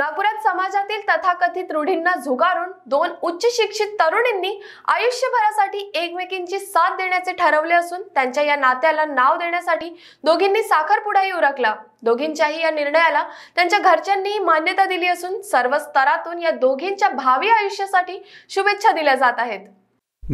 नागपुरात समाजातील तथाकथित रूढींना झुगारून दोन उच्च शिक्षित तरुणींनी आयुष्यभरासाठी एकमेकींची साथ देण्याचे ठरवले असून त्यांच्या या नात्याला नाव देण्यासाठी दोघींनी साखरपुडाही उरकला दोघींच्याही या निर्णयाला त्यांच्या घरच्यांनीही मान्यता दिली असून सर्व स्तरातून या दोघींच्या भावी आयुष्यासाठी शुभेच्छा दिल्या जात आहेत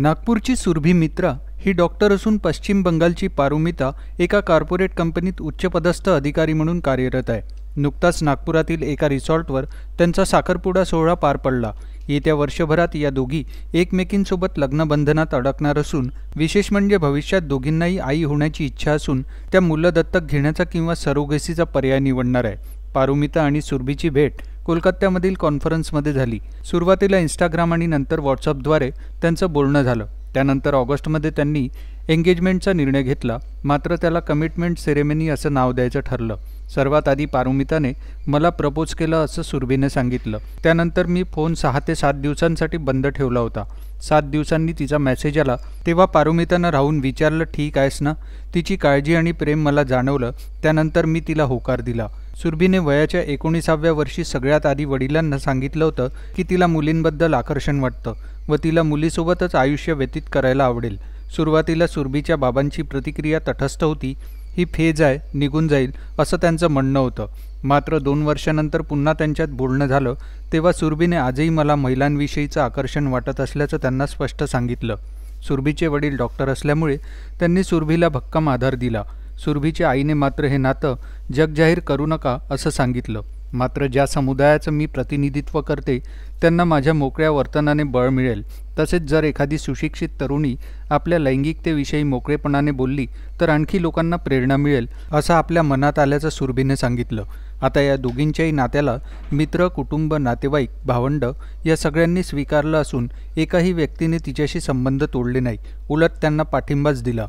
नागपूरची सुरभी मित्रा ही डॉक्टर असून पश्चिम बंगालची पारुमिता एका कॉर्पोरेट कंपनीत उच्चपदस्थ अधिकारी म्हणून कार्यरत आहे नुकताच नागपुरातील एका रिसॉर्टवर त्यांचा साखरपुडा सोहळा पार पडला येत्या वर्षभरात या दोघी एकमेकींसोबत लग्नबंधनात अडकणार असून विशेष म्हणजे भविष्यात दोघींनाही आई होण्याची इच्छा असून त्या मुलं दत्तक घेण्याचा किंवा सरोगेसीचा पर्याय निवडणार आहे पारुमिता आणि सुरभीची भेट कोलकात्यामधील कॉन्फरन्समध्ये झाली सुरुवातीला इंस्टाग्राम आणि नंतर व्हॉट्सअपद्वारे त्यांचं बोलणं झालं त्यानंतर ऑगस्टमध्ये त्यांनी एंगेजमेंटचा निर्णय घेतला मात्र त्याला कमिटमेंट सेरेमनी असं नाव द्यायचं ठरलं सर्वात आधी पारुमिताने मला प्रपोज केलं असं सुरभीने सांगितलं त्यानंतर मी फोन सहा ते सात दिवसांसाठी बंद ठेवला होता सात दिवसांनी तिचा मेसेज आला तेव्हा पारुमितानं राहून विचारलं ठीक आहेस ना तिची काळजी आणि प्रेम मला जाणवलं त्यानंतर मी तिला होकार दिला सुरभीने वयाच्या एकोणीसाव्या वर्षी सगळ्यात आधी वडिलांना सांगितलं होतं की तिला मुलींबद्दल आकर्षण वाटतं व तिला मुलीसोबतच आयुष्य व्यतीत करायला आवडेल सुरुवातीला सुरभीच्या बाबांची प्रतिक्रिया तटस्थ होती ही फेज आहे निघून जाईल असं त्यांचं म्हणणं होतं मात्र दोन वर्षानंतर पुन्हा त्यांच्यात बोलणं झालं तेव्हा सुरभीने आजही मला महिलांविषयीचं आकर्षण वाटत असल्याचं त्यांना स्पष्ट सांगितलं सुरभीचे वडील डॉक्टर असल्यामुळे त्यांनी सुरभीला भक्कम आधार दिला सुरभीच्या आईने मात्र हे नातं जगजाहीर करू नका असं सांगितलं मात्र ज्या समुदायाचं मी प्रतिनिधित्व करते त्यांना माझ्या मोकळ्या वर्तनाने बळ मिळेल तसेच जर एखादी सुशिक्षित तरुणी आपल्या लैंगिकतेविषयी मोकळेपणाने बोलली तर आणखी लोकांना प्रेरणा मिळेल असं आपल्या मनात आल्याचं सुरभीने सांगितलं आता या दोघींच्याही नात्याला मित्र कुटुंब नातेवाईक भावंड या सगळ्यांनी स्वीकारलं असून एकाही व्यक्तीने तिच्याशी संबंध तोडले नाही उलट त्यांना पाठिंबाच दिला